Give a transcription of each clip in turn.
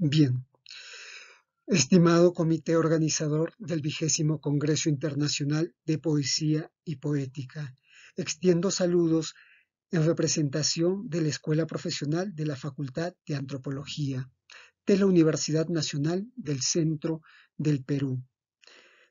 Bien. Estimado comité organizador del vigésimo Congreso Internacional de Poesía y Poética, extiendo saludos en representación de la Escuela Profesional de la Facultad de Antropología de la Universidad Nacional del Centro del Perú.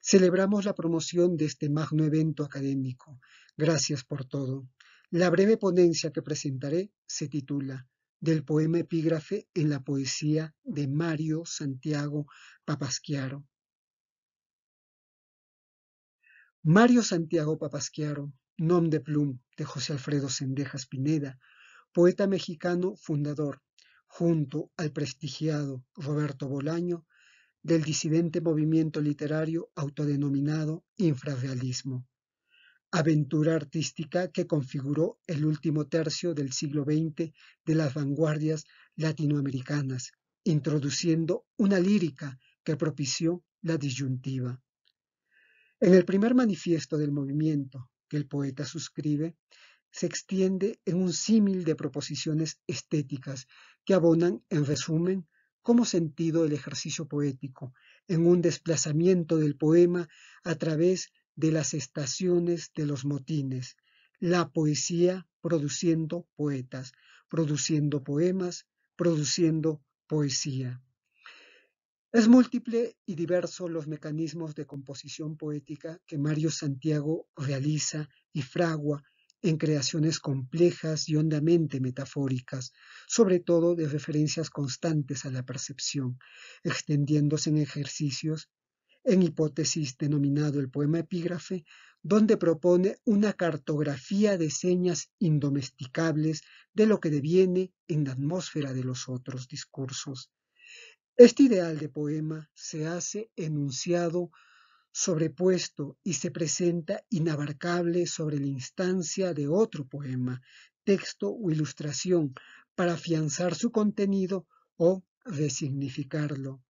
Celebramos la promoción de este magno evento académico. Gracias por todo. La breve ponencia que presentaré se titula del poema epígrafe en la poesía de Mario Santiago Papasquiaro. Mario Santiago Papasquiaro, nom de plum de José Alfredo Cendejas Pineda, poeta mexicano fundador, junto al prestigiado Roberto Bolaño, del disidente movimiento literario autodenominado infrarrealismo aventura artística que configuró el último tercio del siglo XX de las vanguardias latinoamericanas, introduciendo una lírica que propició la disyuntiva. En el primer manifiesto del movimiento que el poeta suscribe, se extiende en un símil de proposiciones estéticas que abonan, en resumen, como sentido el ejercicio poético, en un desplazamiento del poema a través de las estaciones de los motines, la poesía produciendo poetas, produciendo poemas, produciendo poesía. Es múltiple y diverso los mecanismos de composición poética que Mario Santiago realiza y fragua en creaciones complejas y hondamente metafóricas, sobre todo de referencias constantes a la percepción, extendiéndose en ejercicios en hipótesis denominado el poema epígrafe, donde propone una cartografía de señas indomesticables de lo que deviene en la atmósfera de los otros discursos. Este ideal de poema se hace enunciado sobrepuesto y se presenta inabarcable sobre la instancia de otro poema, texto o ilustración, para afianzar su contenido o resignificarlo.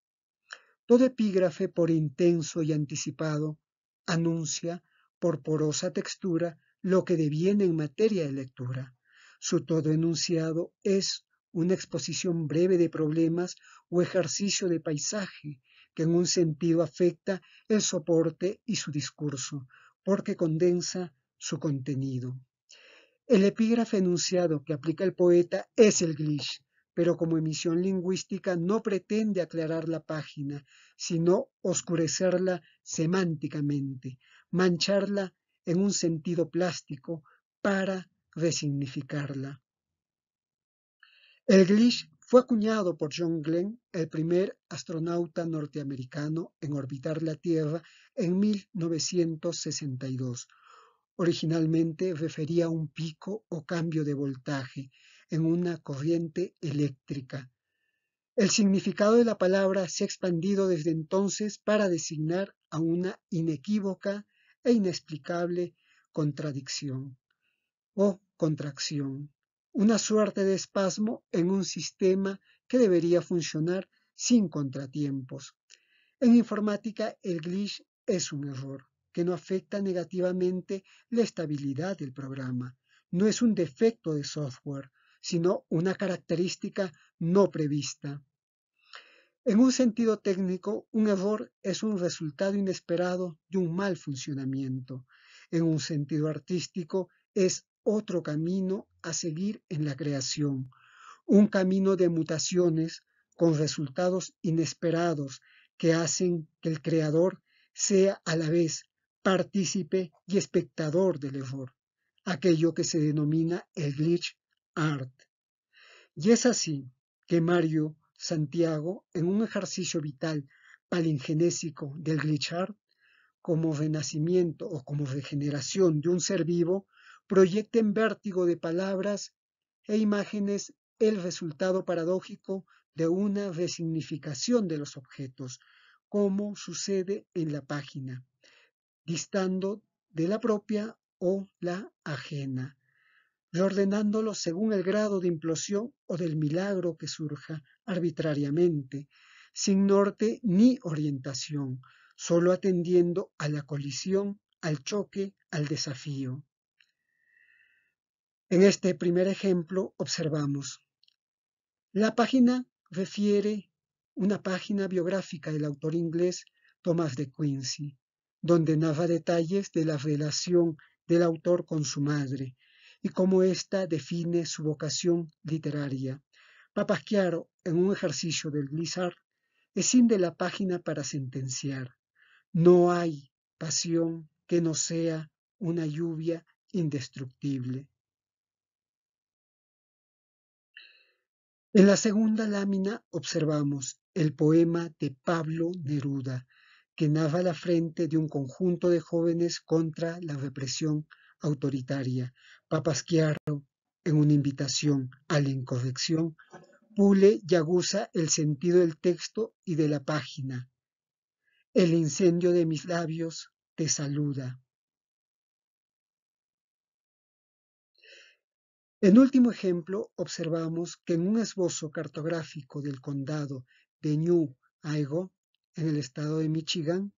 Todo epígrafe, por intenso y anticipado, anuncia, por porosa textura, lo que deviene en materia de lectura. Su todo enunciado es una exposición breve de problemas o ejercicio de paisaje que en un sentido afecta el soporte y su discurso, porque condensa su contenido. El epígrafe enunciado que aplica el poeta es el glitch, pero como emisión lingüística no pretende aclarar la página, sino oscurecerla semánticamente, mancharla en un sentido plástico para resignificarla. El glitch fue acuñado por John Glenn, el primer astronauta norteamericano en orbitar la Tierra en 1962. Originalmente refería a un pico o cambio de voltaje en una corriente eléctrica. El significado de la palabra se ha expandido desde entonces para designar a una inequívoca e inexplicable contradicción o contracción, una suerte de espasmo en un sistema que debería funcionar sin contratiempos. En informática, el glitch es un error que no afecta negativamente la estabilidad del programa. No es un defecto de software, sino una característica no prevista. En un sentido técnico, un error es un resultado inesperado de un mal funcionamiento. En un sentido artístico, es otro camino a seguir en la creación, un camino de mutaciones con resultados inesperados que hacen que el creador sea a la vez partícipe y espectador del error, aquello que se denomina el glitch y es así que Mario Santiago, en un ejercicio vital palingenésico del art, como renacimiento o como regeneración de un ser vivo, proyecta en vértigo de palabras e imágenes el resultado paradójico de una resignificación de los objetos, como sucede en la página, distando de la propia o la ajena reordenándolo según el grado de implosión o del milagro que surja arbitrariamente, sin norte ni orientación, solo atendiendo a la colisión, al choque, al desafío. En este primer ejemplo observamos, la página refiere una página biográfica del autor inglés Thomas de Quincy, donde nava detalles de la relación del autor con su madre, y cómo ésta define su vocación literaria. Papasquiaro, en un ejercicio del sin de la página para sentenciar. No hay pasión que no sea una lluvia indestructible. En la segunda lámina observamos el poema de Pablo Neruda, que nava la frente de un conjunto de jóvenes contra la represión autoritaria. Papasquiaro, en una invitación a la incorrección, pule y aguza el sentido del texto y de la página. El incendio de mis labios te saluda. En último ejemplo, observamos que en un esbozo cartográfico del condado de New Aigo, en el estado de Michigan,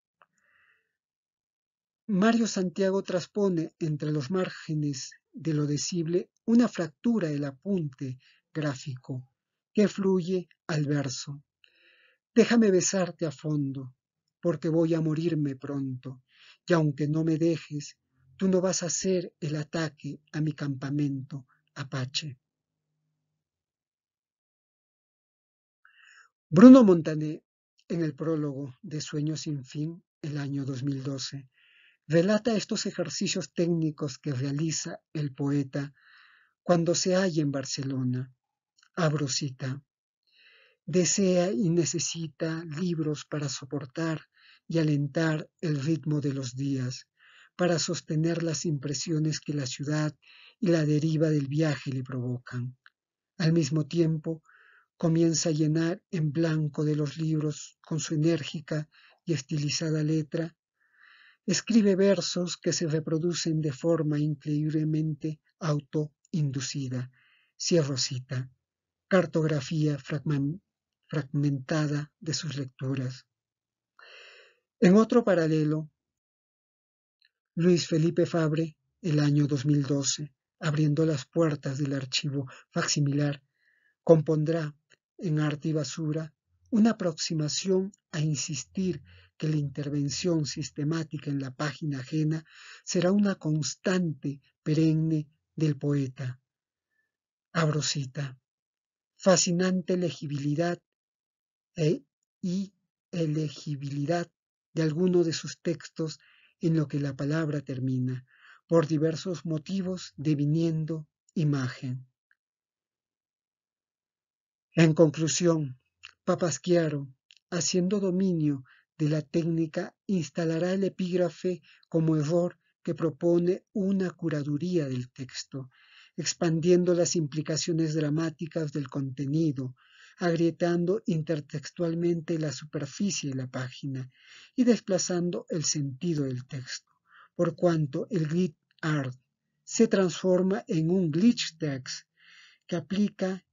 Mario Santiago traspone entre los márgenes de lo decible una fractura del apunte gráfico que fluye al verso. Déjame besarte a fondo, porque voy a morirme pronto, y aunque no me dejes, tú no vas a hacer el ataque a mi campamento apache. Bruno Montané, en el prólogo de Sueños sin fin, el año 2012, relata estos ejercicios técnicos que realiza el poeta cuando se halla en Barcelona. Abro Desea y necesita libros para soportar y alentar el ritmo de los días, para sostener las impresiones que la ciudad y la deriva del viaje le provocan. Al mismo tiempo, comienza a llenar en blanco de los libros con su enérgica y estilizada letra Escribe versos que se reproducen de forma increíblemente autoinducida. cierrocita, Cartografía fragmentada de sus lecturas. En otro paralelo, Luis Felipe Fabre, el año 2012, abriendo las puertas del archivo facsimilar, compondrá en Arte y Basura una aproximación a insistir que la intervención sistemática en la página ajena será una constante perenne del poeta. Abrosita, Fascinante legibilidad e eh, elegibilidad de alguno de sus textos en lo que la palabra termina, por diversos motivos deviniendo imagen. En conclusión, Papasquiaro, haciendo dominio de la técnica instalará el epígrafe como error que propone una curaduría del texto, expandiendo las implicaciones dramáticas del contenido, agrietando intertextualmente la superficie de la página y desplazando el sentido del texto, por cuanto el Glitch art se transforma en un glitch text que aplica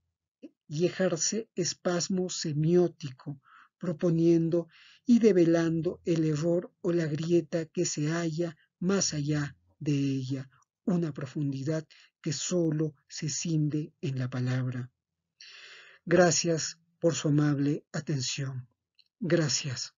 y ejerce espasmo semiótico, proponiendo y develando el error o la grieta que se halla más allá de ella, una profundidad que sólo se cinde en la palabra. Gracias por su amable atención. Gracias.